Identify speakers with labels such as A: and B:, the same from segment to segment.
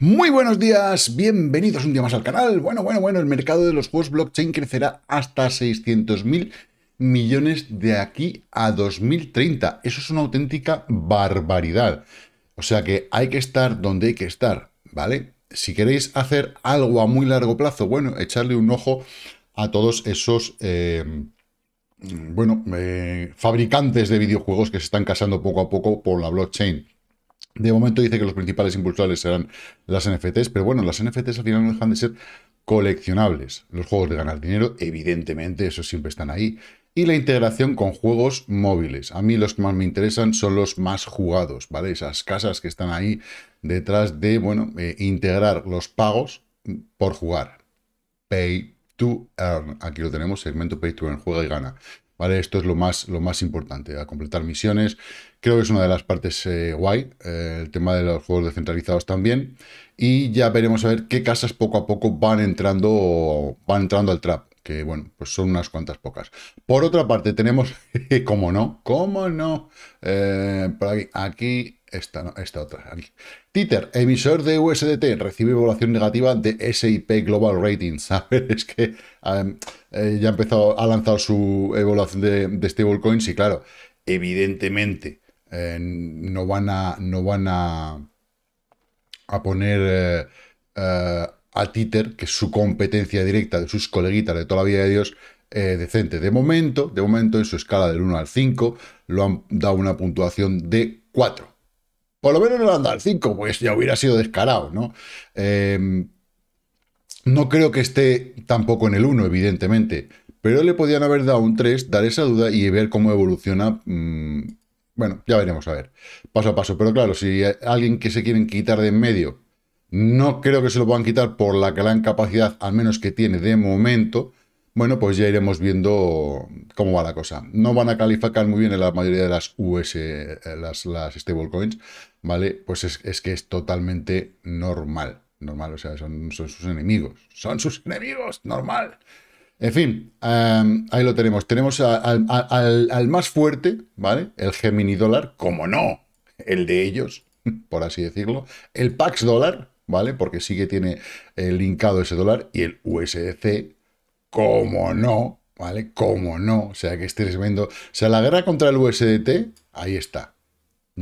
A: Muy buenos días, bienvenidos un día más al canal. Bueno, bueno, bueno, el mercado de los juegos blockchain crecerá hasta 600.000 millones de aquí a 2030. Eso es una auténtica barbaridad. O sea que hay que estar donde hay que estar, ¿vale? Si queréis hacer algo a muy largo plazo, bueno, echarle un ojo a todos esos... Eh, bueno, eh, fabricantes de videojuegos que se están casando poco a poco por la blockchain. De momento dice que los principales impulsores serán las NFTs, pero bueno, las NFTs al final no dejan de ser coleccionables. Los juegos de ganar dinero, evidentemente, esos siempre están ahí. Y la integración con juegos móviles. A mí los que más me interesan son los más jugados, ¿vale? Esas casas que están ahí detrás de, bueno, eh, integrar los pagos por jugar. Pay to earn. Aquí lo tenemos, segmento Pay to earn, juega y gana. Esto es lo más, lo más importante, a completar misiones. Creo que es una de las partes eh, guay, eh, el tema de los juegos descentralizados también. Y ya veremos a ver qué casas poco a poco van entrando, van entrando al trap, que bueno, pues son unas cuantas pocas. Por otra parte, tenemos, como no, ¿Cómo no, eh, por aquí, aquí esta, esta otra. Aquí. Tether, emisor de USDT, recibe evaluación negativa de SIP Global Ratings. A ver, es que eh, ya ha empezado, ha lanzado su evaluación de, stablecoins y claro, evidentemente eh, no van a, no van a, a poner eh, a Tether, que es su competencia directa de sus coleguitas de toda la vida de Dios, decente. De momento, de momento en su escala del 1 al 5, lo han dado una puntuación de 4. Por lo menos no le han dado 5, pues este ya hubiera sido descarado, ¿no? Em, no creo que esté tampoco en el 1, evidentemente, pero le podían haber dado un 3, dar esa duda y ver cómo evoluciona. Mm, bueno, ya veremos, a ver, paso a paso. Pero claro, si alguien que se quieren quitar de en medio, no creo que se lo puedan quitar por la gran capacidad, al menos que tiene de momento, bueno, pues ya iremos viendo cómo va la cosa. No van a calificar muy bien en la mayoría de las US, eh, las, las stablecoins, ¿vale? Pues es, es que es totalmente normal. Normal, o sea, son, sus enemigos. Son sus enemigos, normal. En fin, em, ahí lo tenemos. Tenemos al, más fuerte, ¿vale? El Gemini dólar, como no, el de ellos, por así decirlo. El Pax dólar, ¿vale? Porque sí que tiene el eh, linkado ese dólar. Y el USDC, como no, ¿vale? Como no. O sea, que estés viendo O sea, la guerra contra el USDT, ahí está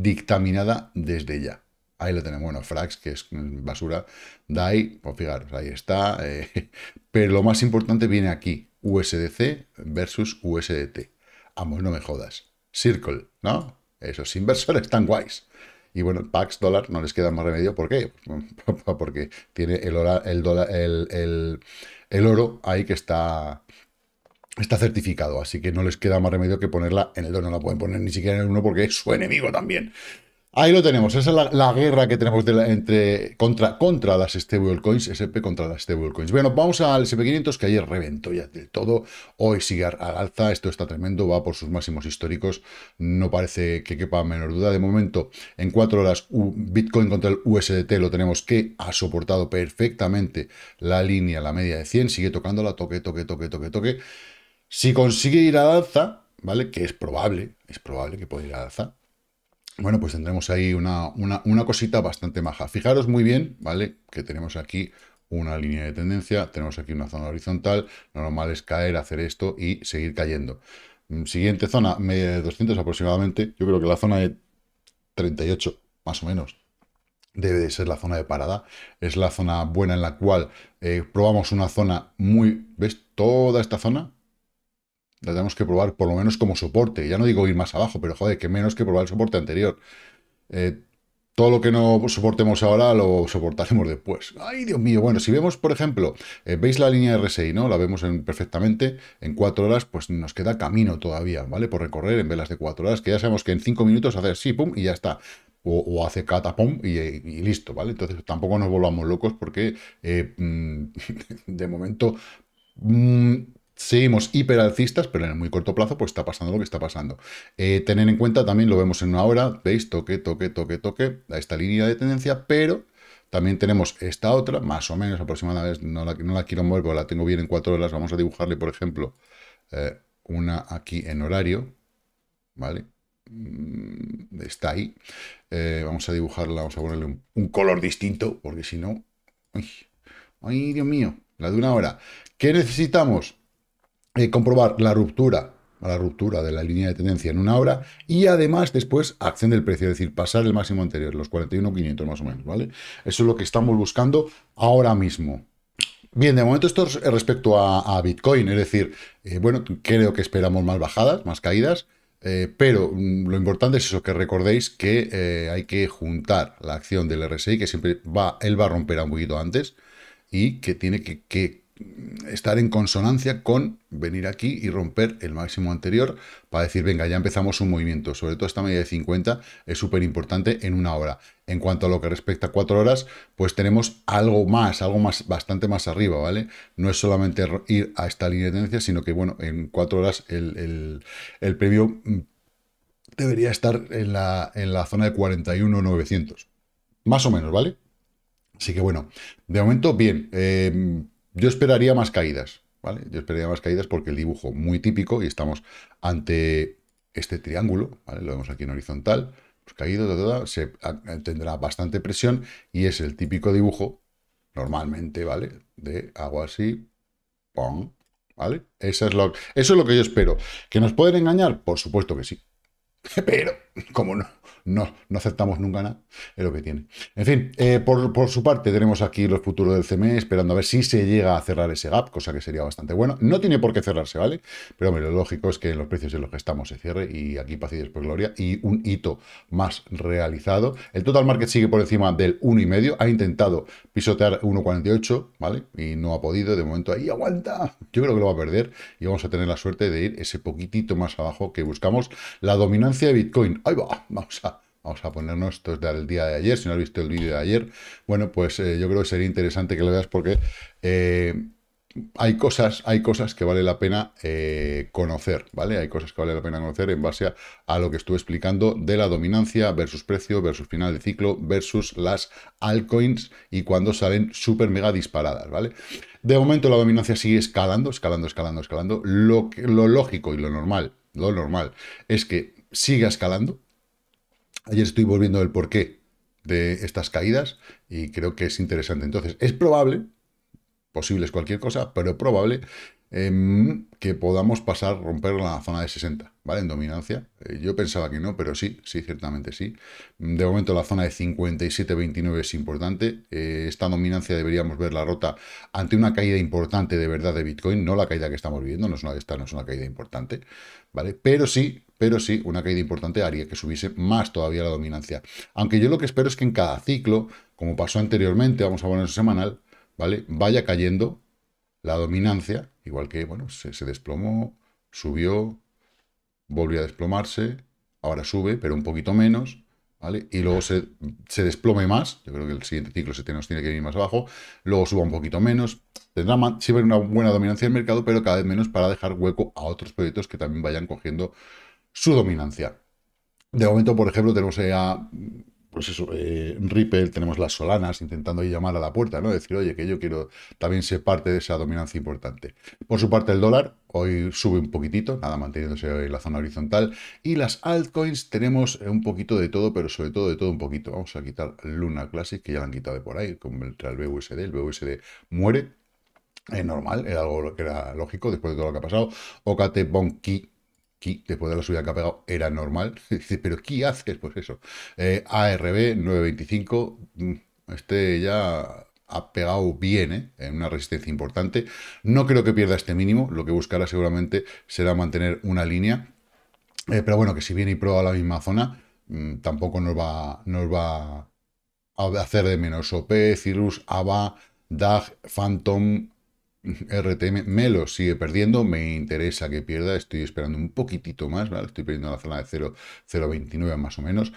A: dictaminada desde ya. Ahí lo tenemos, bueno, Frax, que es basura, DAI, pues fijaros, ahí está. Eh, pero lo más importante viene aquí, USDC versus USDT. Ambos no me jodas. Circle, ¿no? Esos inversores están guays. Y bueno, Pax dólar no les queda más remedio. ¿Por qué? Porque tiene el, el, el oro ahí que está está certificado, así que no les queda más remedio que ponerla en el 2, no la pueden poner ni siquiera en el 1 porque es su enemigo también. Ahí lo tenemos, esa es la, guerra que tenemos entre, contra, contra las stablecoins, SP contra las stablecoins. Bueno, vamos al SP500 que ayer reventó ya del todo, hoy sigue al alza, esto está tremendo, va por sus máximos históricos, no parece que quepa menor duda. De momento, en 4 horas, Bitcoin contra el USDT lo tenemos que ha soportado perfectamente la línea, la media de 100, sigue tocándola, toque, toque, toque, toque, toque. Si consigue ir al alza, ¿vale? Que es probable, es probable que pueda ir al alza. Bueno, pues tendremos ahí una, cosita bastante maja. Fijaros muy bien, ¿vale? Que tenemos aquí una línea de tendencia, tenemos aquí una zona horizontal, lo normal es caer, hacer esto y seguir cayendo. Mm, siguiente zona, media de 200 aproximadamente, yo creo que la zona de 38, más o menos, debe de ser la zona de parada, es la zona buena en la cual eh, probamos una zona muy, ¿ves? Toda esta zona, la tenemos que probar, por lo menos como soporte. Ya no digo ir más abajo, pero joder, que menos que probar el soporte anterior. Eh, todo lo que no soportemos ahora lo soportaremos después. Ay, Dios mío. Bueno, si vemos, por ejemplo, eh, veis la línea RSI, ¿no? La vemos perfectamente. En cuatro horas, pues nos queda camino todavía, ¿vale? Por recorrer en velas de cuatro horas, que ya sabemos que en cinco minutos hace así, pum, y ya está. O, hace catapum y, y, listo, ¿vale? Entonces tampoco nos volvamos locos porque eh, de momento mm, seguimos hiperalcistas, pero en el muy corto plazo pues está pasando lo que está pasando. Eh, tener en cuenta también, lo vemos en una hora, veis, toque, toque, toque, toque, a esta línea de tendencia, pero también tenemos esta otra, más o menos aproximadamente, no la, quiero mover la tengo bien en cuatro horas, vamos a dibujarle, por ejemplo, eh, una aquí en horario, ¿vale? Mm, está ahí. Eh, vamos a dibujarla, vamos a ponerle un, color distinto, porque si no... ¡Ay, Dios mío! La de una hora. ¿Qué necesitamos? Eh, comprobar la ruptura la ruptura de la línea de tendencia en una hora y además después acción del precio, es decir, pasar el máximo anterior, los 41.500 más o menos, ¿vale? Eso es lo que estamos buscando ahora mismo. Bien, de momento esto es respecto a, Bitcoin, es decir, eh, bueno, creo que esperamos más bajadas, más caídas, eh, pero mm, lo importante es eso, que recordéis que hay que juntar la acción del RSI, que siempre va, él va a romper un poquito antes y que tiene que estar en consonancia con venir aquí y romper el máximo anterior para decir, venga, ya empezamos un movimiento. Sobre todo esta media de 50 es súper importante en una hora. En cuanto a lo que respecta a cuatro horas, pues tenemos algo más, algo más, bastante más arriba, ¿vale? No es solamente ir a esta línea de tendencia, sino que, bueno, en cuatro horas el, el, previo mm, debería estar en la, en la zona de 41,900. Más o menos, ¿vale? Así que, bueno, de momento, bien. Eh, yo esperaría más caídas, ¿vale? Yo esperaría más caídas porque el dibujo muy típico y estamos ante este triángulo, ¿vale? Lo vemos aquí en horizontal, pues caído, de se tendrá bastante presión y es el típico dibujo, normalmente, ¿vale? De agua así, ¡pum! ¿Vale? eso es lo que yo espero. ¿Que nos pueden engañar? Por supuesto que sí. Pero como no, no, aceptamos nunca nada, es lo que tiene. En fin, eh, por, su parte tenemos aquí los futuros del CME, esperando a ver si se llega a cerrar ese gap, cosa que sería bastante bueno. No tiene por qué cerrarse, ¿vale? Pero lo lógico es que en los precios en los que estamos se cierre y aquí paz por gloria y un hito más realizado. El total market sigue por encima del 1,5, ha intentado pisotear 1,48, ¿vale? Y no ha podido, de momento ahí aguanta. Yo creo que lo va a perder y vamos a tener la suerte de ir ese poquitito más abajo que buscamos. La dominancia de Bitcoin va, vamos a, vamos a ponernos, esto del día de ayer, si no has visto el vídeo de ayer, bueno, pues eh, yo creo que sería interesante que lo veas porque eh, hay, cosas, hay cosas que vale la pena eh, conocer, ¿vale? Hay cosas que vale la pena conocer en base a, lo que estuve explicando de la dominancia versus precio versus final de ciclo versus las altcoins y cuando salen súper mega disparadas, ¿vale? De momento la dominancia sigue escalando, escalando, escalando, escalando. Lo, lo lógico y lo normal, lo normal es que sigue escalando. Ayer estoy volviendo el porqué de estas caídas y creo que es interesante. Entonces, es probable, posible es cualquier cosa, pero probable em, que podamos pasar, romper la zona de 60, ¿vale? En dominancia. Eh, yo pensaba que no, pero sí, sí, ciertamente sí. De momento la zona de 57-29 es importante. Eh, esta dominancia deberíamos ver la rota ante una caída importante de verdad de Bitcoin, no la caída que estamos viviendo, no es una, esta no es una caída importante, ¿vale? Pero sí pero sí una caída importante haría que subiese más todavía la dominancia. Aunque yo lo que espero es que en cada ciclo, como pasó anteriormente, vamos a poner semanal, ¿vale? Vaya cayendo la dominancia, igual que, bueno, se, desplomó, subió, volvió a desplomarse, ahora sube, pero un poquito menos, ¿Vale? Y luego se, desplome más, yo creo que el siguiente ciclo se tiene, que ir más abajo, luego suba un poquito menos, tendrá haber una buena dominancia del mercado, pero cada vez menos para dejar hueco a otros proyectos que también vayan cogiendo su dominancia. De momento, por ejemplo, tenemos a pues eso, eh, Ripple, tenemos las Solanas intentando llamar a la puerta, ¿no? Decir, oye, que yo quiero también ser parte de esa dominancia importante. Por su parte, el dólar hoy sube un poquitito, nada, manteniéndose en la zona horizontal. Y las altcoins tenemos eh, un poquito de todo, pero sobre todo de todo un poquito. Vamos a quitar Luna Classic, que ya la han quitado de por ahí, como el BUSD. El BUSD muere, es normal, era algo que era lógico después de todo lo que ha pasado. OKT Bonki después de la subida que ha pegado, era normal. Dice, pero ¿qué haces? Pues eso. Eh, ARB 925, mm, este ya ha pegado bien ¿eh? en una resistencia importante. No creo que pierda este mínimo, lo que buscará seguramente será mantener una línea. Eh, pero bueno, que si viene y prueba la misma zona, mm, tampoco nos va, nos va a hacer de menos. OP, Cirrus, ABA, DAG, Phantom, RTM me lo sigue perdiendo, me interesa que pierda, estoy esperando un poquitito más, estoy perdiendo la zona de 0.29 más o menos.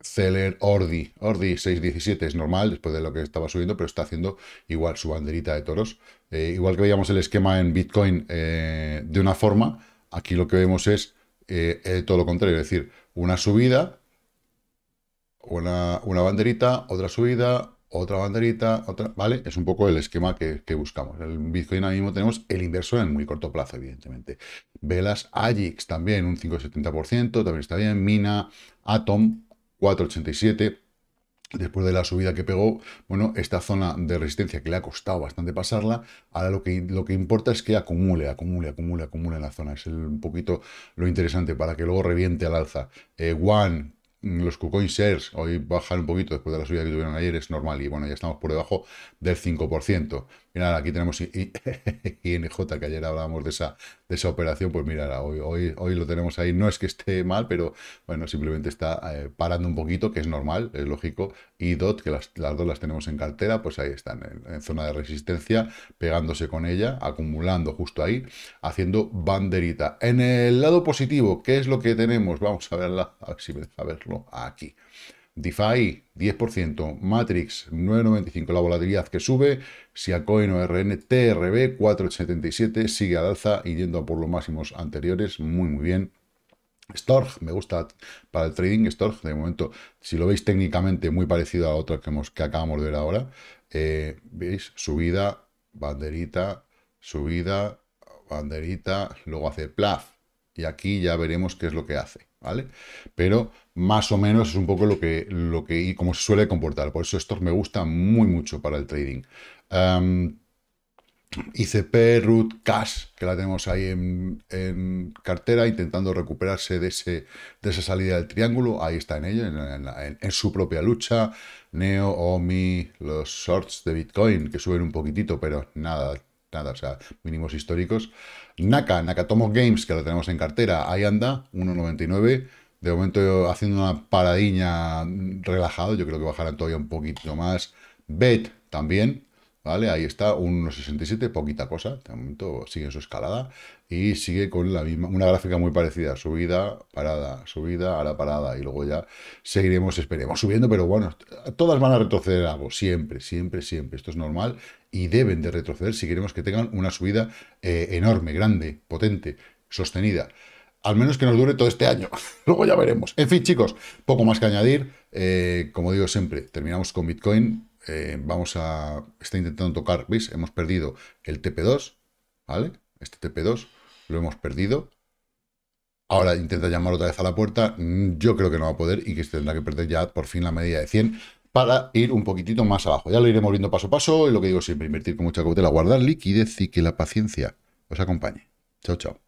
A: Celer eh, Ordi, Ordi 617 es normal después de lo que estaba subiendo, pero está haciendo igual su banderita de toros. Eh, igual que veíamos el esquema en Bitcoin eh, de una forma, aquí lo que vemos es todo lo contrario, es decir, una subida, una, una banderita, otra subida, otra banderita, otra, ¿vale? Es un poco el esquema que, buscamos. El Bitcoin ahora mismo tenemos el inverso en muy corto plazo, evidentemente. Velas Agix también, un 5,70%, también está bien. Mina, Atom, 4,87%. Después de la subida que pegó, bueno, esta zona de resistencia que le ha costado bastante pasarla, ahora lo que, lo que importa es que acumule, acumule, acumule, acumule en la zona. Es un poquito lo interesante para que luego reviente al alza. Eh, One, los KuCoin shares hoy bajan un poquito después de la subida que tuvieron ayer, es normal. Y bueno, ya estamos por debajo del 5%. Mirad, aquí tenemos INJ, que ayer hablábamos de esa, de esa operación, pues mira, hoy, hoy, hoy lo tenemos ahí. No es que esté mal, pero bueno, simplemente está eh, parando un poquito, que es normal, es lógico. Y DOT, que las, dos las tenemos en cartera, pues ahí están, en, zona de resistencia, pegándose con ella, acumulando justo ahí, haciendo banderita. En el lado positivo, ¿qué es lo que tenemos? Vamos a verla, a verlo aquí. DeFi 10%, Matrix 9,95, la volatilidad que sube, Siacoin rn TRB 4,77, sigue al alza y yendo por los máximos anteriores, muy muy bien. Storch, me gusta para el trading Storch, de momento, si lo veis técnicamente muy parecido a otra que, hemos, que acabamos de ver ahora, eh, veis, subida, banderita, subida, banderita, luego hace plaf, y aquí ya veremos qué es lo que hace. ¿vale? Pero más o menos es un poco lo que, lo que y cómo se suele comportar. Por eso esto me gusta muy mucho para el trading. Em, ICP, root, cash, que la tenemos ahí en, cartera, intentando recuperarse de, ese, de, esa salida del triángulo. Ahí está en ella, en, su propia lucha. Neo, Omi, los shorts de Bitcoin, que suben un poquitito, pero nada nada, o sea, mínimos históricos. Naka, Nakatomo Games, que lo tenemos en cartera, ahí anda, 1.99. De momento haciendo una paradiña relajado, yo creo que bajarán todavía un poquito más. Bet también, ¿Vale? Ahí está, 1,67, poquita cosa. De momento sigue su escalada y sigue con la misma, una gráfica muy parecida. Subida, parada, subida, ahora parada. Y luego ya seguiremos, esperemos subiendo, pero bueno, todas van a retroceder algo. Siempre, siempre, siempre. Esto es normal y deben de retroceder si queremos que tengan una subida eh, enorme, grande, potente, sostenida. Al menos que nos dure todo este año. luego ya veremos. En fin, chicos, poco más que añadir. Eh, como digo siempre, terminamos con Bitcoin eh, vamos a... está intentando tocar, ¿veis? Hemos perdido el TP2, ¿vale? Este TP2 lo hemos perdido. Ahora intenta llamar otra vez a la puerta, mm, yo creo que no va a poder y que se tendrá que perder ya por fin la medida de 100 para ir un poquitito más abajo. Ya lo iremos viendo paso a paso y lo que digo siempre, invertir con mucha cautela, guardar liquidez y que la paciencia os acompañe. Chao, chao.